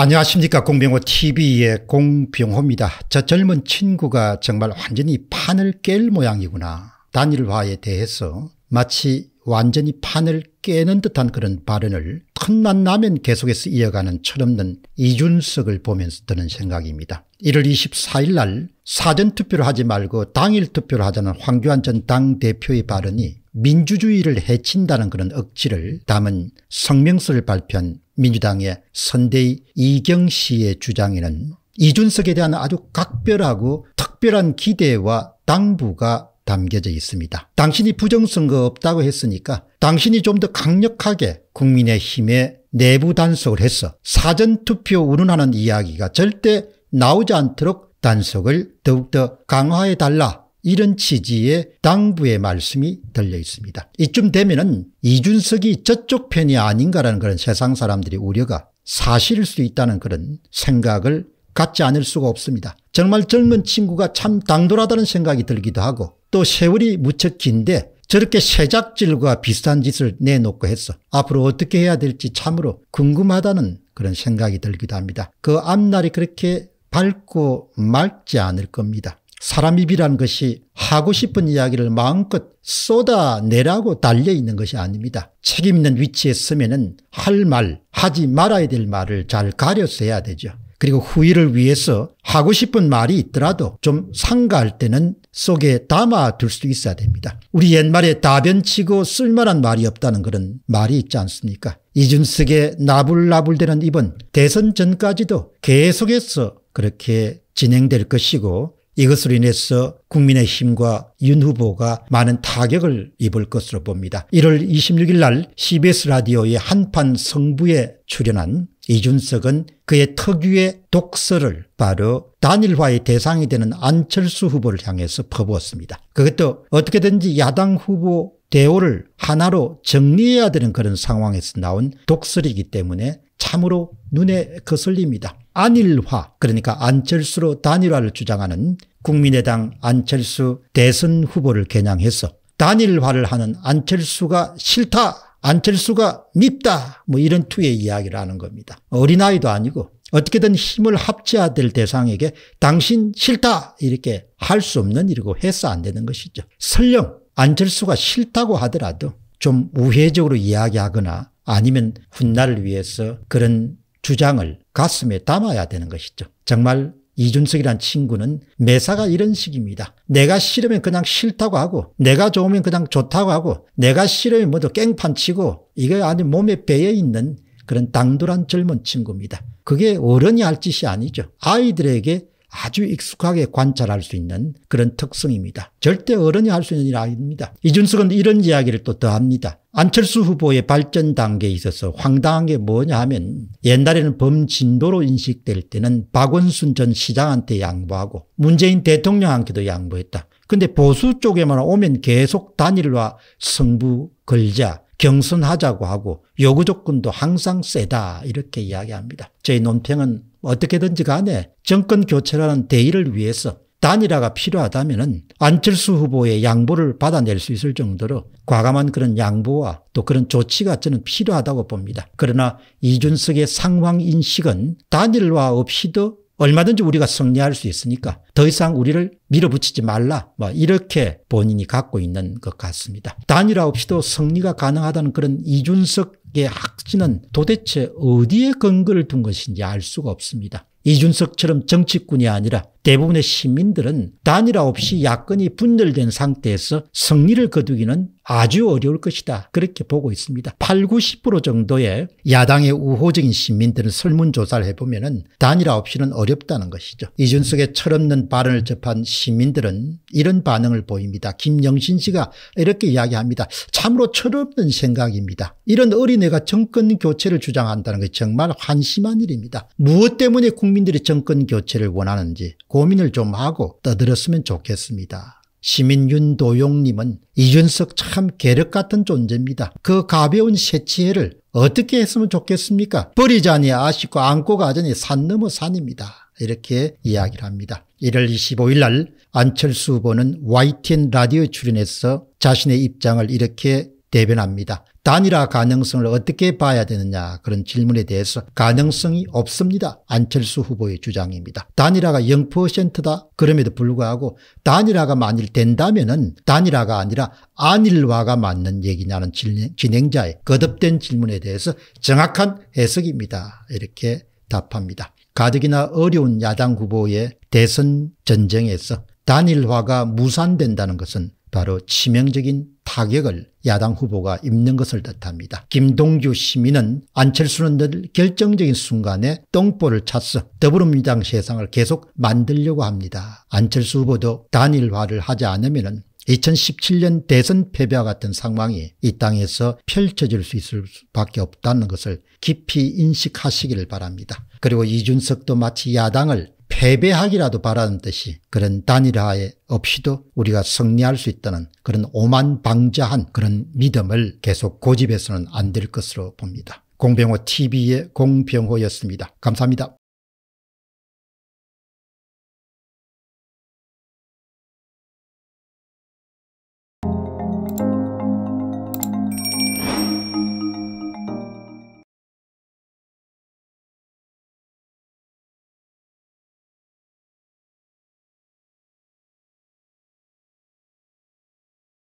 안녕하십니까 공병호 tv의 공병호입니다. 저 젊은 친구가 정말 완전히 판을 깰 모양이구나. 단일화에 대해서 마치 완전히 판을 깨는 듯한 그런 발언을 틈만 나면 계속해서 이어가는 철없는 이준석을 보면서 드는 생각입니다. 1월 24일 날 사전투표를 하지 말고 당일투표를 하자는 황교안 전 당대표의 발언이 민주주의를 해친다는 그런 억지를 담은 성명서를 발표한 민주당의 선대의 이경 씨의 주장에는 이준석에 대한 아주 각별하고 특별한 기대와 당부가 담겨져 있습니다. 당신이 부정선거 없다고 했으니까 당신이 좀 더 강력하게 국민의힘에 내부 단속을 해서 사전투표 운운하는 이야기가 절대 나오지 않도록 단속을 더욱더 강화해달라 이런 취지의 당부의 말씀이 들려 있습니다. 이쯤 되면은 이준석이 저쪽 편이 아닌가라는 그런 세상 사람들의 우려가 사실일 수 있다는 그런 생각을 갖지 않을 수가 없습니다. 정말 젊은 친구가 참 당돌하다는 생각이 들기도 하고 또 세월이 무척 긴데 저렇게 세작질과 비슷한 짓을 내놓고 했어. 앞으로 어떻게 해야 될지 참으로 궁금하다는 그런 생각이 들기도 합니다. 그 앞날이 그렇게 밝고 맑지 않을 겁니다. 사람 입이라는 것이 하고 싶은 이야기를 마음껏 쏟아내라고 달려있는 것이 아닙니다. 책임 있는 위치에 서면은 할 말, 하지 말아야 될 말을 잘 가려서 해야 되죠. 그리고 후일을 위해서 하고 싶은 말이 있더라도 좀 상가할 때는 속에 담아둘 수도 있어야 됩니다. 우리 옛말에 다변치고 쓸만한 말이 없다는 그런 말이 있지 않습니까? 이준석의 나불나불대는 입은 대선 전까지도 계속해서 그렇게 진행될 것이고 이것으로 인해서 국민의힘과 윤 후보가 많은 타격을 입을 것으로 봅니다. 1월 26일 날 CBS 라디오의 한판 성부에 출연한 이준석은 그의 특유의 독서를 바로 단일화의 대상이 되는 안철수 후보를 향해서 퍼부었습니다. 그것도 어떻게든지 야당 후보 대오를 하나로 정리해야 되는 그런 상황에서 나온 독설이기 때문에 참으로 눈에 거슬립니다. 안일화 그러니까 안철수로 단일화를 주장하는 국민의당 안철수 대선 후보를 겨냥해서 단일화를 하는 안철수가 싫다 안철수가 밉다 뭐 이런 투의 이야기를 하는 겁니다. 어린아이도 아니고 어떻게든 힘을 합쳐야 될 대상에게 당신 싫다 이렇게 할 수 없는 일이고 해서 안 되는 것이죠. 설령 안철수가 싫다고 하더라도 좀 우회적으로 이야기하거나 아니면 훗날을 위해서 그런 주장을 가슴에 담아야 되는 것이죠. 정말 이준석이란 친구는 매사가 이런 식입니다. 내가 싫으면 그냥 싫다고 하고 내가 좋으면 그냥 좋다고 하고 내가 싫으면 모두 깽판 치고 이게 아니 몸에 배어 있는 그런 당돌한 젊은 친구입니다. 그게 어른이 할 짓이 아니죠. 아이들에게 아주 익숙하게 관찰할 수 있는 그런 특성입니다. 절대 어른이 할 수 있는 일 아닙니다. 이준석은 이런 이야기를 또 더합니다. 안철수 후보의 발전 단계에 있어서 황당한 게 뭐냐 하면 옛날에는 범진도로 인식될 때는 박원순 전 시장한테 양보하고 문재인 대통령한테도 양보했다. 근데 보수 쪽에만 오면 계속 단일화 승부 걸자 경선하자고 하고 요구 조건도 항상 세다 이렇게 이야기합니다. 저희 논평은 어떻게든지 간에 정권 교체라는 대의를 위해서 단일화가 필요하다면 안철수 후보의 양보를 받아낼 수 있을 정도로 과감한 그런 양보와 또 그런 조치가 저는 필요하다고 봅니다. 그러나 이준석의 상황 인식은 단일화 없이도 얼마든지 우리가 승리할 수 있으니까 더 이상 우리를 밀어붙이지 말라. 뭐 이렇게 본인이 갖고 있는 것 같습니다. 단일화 없이도 승리가 가능하다는 그런 이준석의 학지는 도대체 어디에 근거를 둔 것인지 알 수가 없습니다. 이준석처럼 정치꾼이 아니라 대부분의 시민들은 단일화 없이 야권이 분열된 상태에서 승리를 거두기는 아주 어려울 것이다. 그렇게 보고 있습니다. 8, 0 90% 정도의 야당의 우호적인 시민들은 설문조사를 해보면 단일화 없이는 어렵다는 것이죠. 이준석의 철없는 발언을 접한 시민들은 이런 반응을 보입니다. 김영신 씨가 이렇게 이야기합니다. 참으로 철없는 생각입니다. 이런 어린애가 정권 교체를 주장한다는 것이 정말 한심한 일입니다. 무엇 때문에 국민들이 정권 교체를 원하는지 고민을 좀 하고 떠들었으면 좋겠습니다. 시민 윤도용님은 이준석 참 계력 같은 존재입니다. 그 가벼운 새치해를 어떻게 했으면 좋겠습니까? 버리자니 아쉽고 안고 가자니 산 넘어 산입니다. 이렇게 이야기를 합니다. 1월 25일 날 안철수 후보는 YTN 라디오 출연해서 자신의 입장을 이렇게 대변합니다. 단일화 가능성을 어떻게 봐야 되느냐 그런 질문에 대해서 가능성이 없습니다. 안철수 후보의 주장입니다. 단일화가 0%다 그럼에도 불구하고 단일화가 만일 된다면 은 단일화가 아니라 안일화가 맞는 얘기냐는 진행자의 거듭된 질문에 대해서 정확한 해석입니다. 이렇게 답합니다. 가뜩이나 어려운 야당 후보의 대선 전쟁에서 단일화가 무산된다는 것은 바로 치명적인 타격을 야당 후보가 입는 것을 뜻합니다. 김동주 시민은 안철수는 늘 결정적인 순간에 똥볼을 찼어 더불어민주당 세상을 계속 만들려고 합니다. 안철수 후보도 단일화를 하지 않으면 2017년 대선 패배와 같은 상황이 이 땅에서 펼쳐질 수 있을 수밖에 없다는 것을 깊이 인식하시기를 바랍니다. 그리고 이준석도 마치 야당을 패배하기라도 바라는 뜻이 그런 단일화에 없이도 우리가 승리할 수 있다는 그런 오만방자한 그런 믿음을 계속 고집해서는 안 될 것으로 봅니다. 공병호 TV의 공병호였습니다. 감사합니다.